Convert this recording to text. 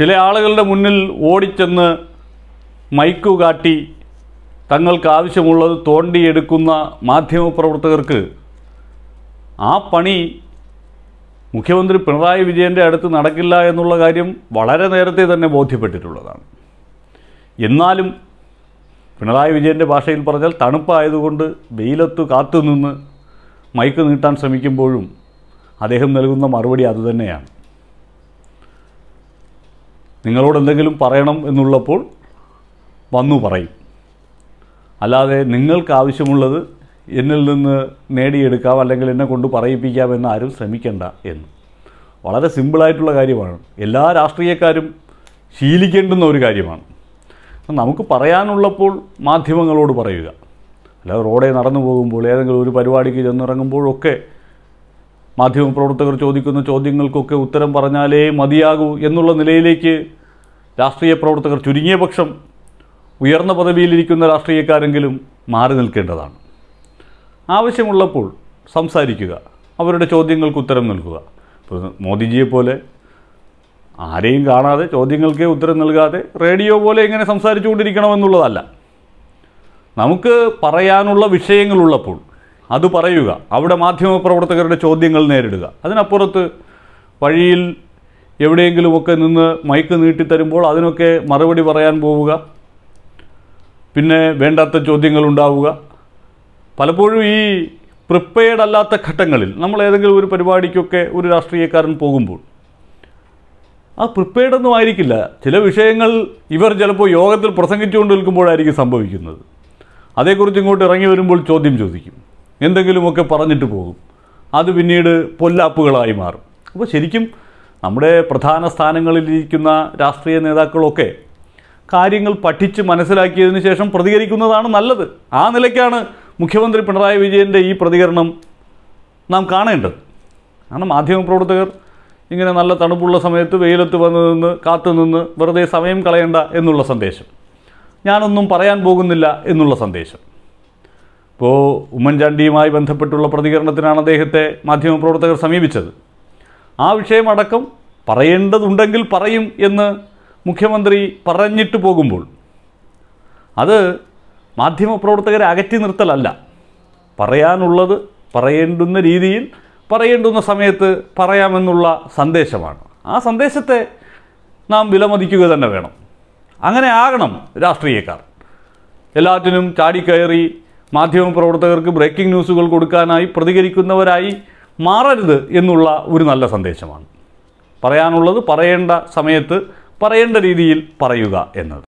ചില ആളുകളുടെ മുന്നിൽ ഓടിച്ചെന്ന് മൈക്കു കാട്ടി തങ്ങൾക്ക് ആവശ്യമുള്ളത് തോണ്ടിയെടുക്കുന്ന മാധ്യമപ്രവർത്തകർക്ക് ആ പണി മുഖ്യമന്ത്രി പിണറായി വിജയൻ്റെ അടുത്ത് നടക്കില്ല എന്നുള്ള കാര്യം വളരെ നേരത്തെ തന്നെ ബോധ്യപ്പെട്ടിട്ടുള്ളതാണ് എന്നാലും പിണറായി വിജയൻ്റെ ഭാഷയിൽ പറഞ്ഞാൽ തണുപ്പായതുകൊണ്ട് വെയിലത്ത് കാത്തുനിന്ന് മൈക്ക് നീട്ടാൻ ശ്രമിക്കുമ്പോഴും അദ്ദേഹം നൽകുന്ന മറുപടി അതുതന്നെയാണ് നിങ്ങളോട് എന്തെങ്കിലും പറയണം എന്നുള്ളപ്പോൾ വന്നു പറയും അല്ലാതെ നിങ്ങൾക്ക് ആവശ്യമുള്ളത് എന്നിൽ നിന്ന് നേടിയെടുക്കാം അല്ലെങ്കിൽ എന്നെ കൊണ്ട് പറയിപ്പിക്കാം എന്ന് ആരും ശ്രമിക്കണ്ട എന്ന് വളരെ സിമ്പിളായിട്ടുള്ള കാര്യമാണ് എല്ലാ രാഷ്ട്രീയക്കാരും ശീലിക്കേണ്ടുന്ന ഒരു കാര്യമാണ് നമുക്ക് പറയാനുള്ളപ്പോൾ മാധ്യമങ്ങളോട് പറയുക അല്ലാതെ റോഡേ നടന്നു പോകുമ്പോൾ ഏതെങ്കിലും ഒരു പരിപാടിക്ക് ചെന്നിറങ്ങുമ്പോഴൊക്കെ മാധ്യമപ്രവർത്തകർ ചോദിക്കുന്ന ചോദ്യങ്ങൾക്കൊക്കെ ഉത്തരം പറഞ്ഞാലേ മതിയാകൂ എന്നുള്ള നിലയിലേക്ക് രാഷ്ട്രീയ പ്രവർത്തകർ ചുരുങ്ങിയ പക്ഷം ഉയർന്ന പദവിയിലിരിക്കുന്ന രാഷ്ട്രീയക്കാരെങ്കിലും മാറി നിൽക്കേണ്ടതാണ് ആവശ്യമുള്ളപ്പോൾ സംസാരിക്കുക അവരുടെ ചോദ്യങ്ങൾക്ക് ഉത്തരം നൽകുക ഇപ്പോൾ മോദിജിയെപ്പോലെ ആരെയും കാണാതെ ചോദ്യങ്ങൾക്ക് ഉത്തരം നൽകാതെ റേഡിയോ പോലെ ഇങ്ങനെ സംസാരിച്ചുകൊണ്ടിരിക്കണമെന്നുള്ളതല്ല നമുക്ക് പറയാനുള്ള വിഷയങ്ങളുള്ളപ്പോൾ അത് പറയുക അവിടെ മാധ്യമപ്രവർത്തകരുടെ ചോദ്യങ്ങൾ നേരിടുക അതിനപ്പുറത്ത് വഴിയിൽ എവിടെയെങ്കിലുമൊക്കെ നിന്ന് മൈക്ക് നീട്ടിത്തരുമ്പോൾ അതിനൊക്കെ മറുപടി പറയാൻ പോവുക പിന്നെ വേണ്ടാത്ത ചോദ്യങ്ങൾ ഉണ്ടാവുക പലപ്പോഴും ഈ പ്രിപ്പയർഡ് അല്ലാത്ത ഘട്ടങ്ങളിൽ നമ്മൾ ഏതെങ്കിലും ഒരു പരിപാടിക്കൊക്കെ ഒരു രാഷ്ട്രീയക്കാരൻ പോകുമ്പോൾ ആ പ്രിപ്പയർഡ് ഒന്നും ആയിരിക്കില്ല ചില വിഷയങ്ങൾ ഇവർ ചിലപ്പോൾ യോഗത്തിൽ പ്രസംഗിച്ചുകൊണ്ട് നിൽക്കുമ്പോഴായിരിക്കും സംഭവിക്കുന്നത് അതേക്കുറിച്ച് ഇങ്ങോട്ട് ഇറങ്ങി വരുമ്പോൾ ചോദ്യം ചോദിക്കും എന്തെങ്കിലുമൊക്കെ പറഞ്ഞിട്ട് പോകും അത് പിന്നീട് പൊല്ലാപ്പുകളായി മാറും അപ്പോൾ ശരിക്കും നമ്മുടെ പ്രധാന സ്ഥാനങ്ങളിലിരിക്കുന്ന രാഷ്ട്രീയ നേതാക്കളൊക്കെ കാര്യങ്ങൾ പഠിച്ച് മനസ്സിലാക്കിയതിന് ശേഷം പ്രതികരിക്കുന്നതാണ് നല്ലത് ആ നിലയ്ക്കാണ് മുഖ്യമന്ത്രി പിണറായി വിജയൻ്റെ ഈ പ്രതികരണം നാം കാണേണ്ടത് കാരണം മാധ്യമപ്രവർത്തകർ ഇങ്ങനെ നല്ല തണുപ്പുള്ള സമയത്ത് വെയിലത്ത് വന്ന് നിന്ന് കാത്തു നിന്ന് വെറുതെ സമയം കളയണ്ട എന്നുള്ള സന്ദേശം ഞാനൊന്നും പറയാൻ പോകുന്നില്ല എന്നുള്ള സന്ദേശം ഇപ്പോൾ ഉമ്മൻചാണ്ടിയുമായി ബന്ധപ്പെട്ടുള്ള പ്രതികരണത്തിനാണ് അദ്ദേഹത്തെ മാധ്യമപ്രവർത്തകർ സമീപിച്ചത് ആ വിഷയമടക്കം പറയേണ്ടതുണ്ടെങ്കിൽ പറയും എന്ന് മുഖ്യമന്ത്രി പറഞ്ഞിട്ട് പോകുമ്പോൾ അത് മാധ്യമപ്രവർത്തകരെ അകറ്റി നിർത്തലല്ല പറയാനുള്ളത് പറയേണ്ടുന്ന രീതിയിൽ പറയേണ്ടുന്ന സമയത്ത് പറയാമെന്നുള്ള സന്ദേശമാണ് ആ സന്ദേശത്തെ നാം വിലമതിക്കുക തന്നെ വേണം അങ്ങനെ ആകണം രാഷ്ട്രീയക്കാർ എല്ലാറ്റിനും ചാടിക്കയറി മാധ്യമപ്രവർത്തകർക്ക് ബ്രേക്കിംഗ് ന്യൂസുകൾ കൊടുക്കാനായി പ്രതികരിക്കുന്നവരായി മാറരുത് എന്നുള്ള ഒരു നല്ല സന്ദേശമാണ് പറയാനുള്ളത് പറയേണ്ട സമയത്ത് പറയേണ്ട രീതിയിൽ പറയുക എന്നത്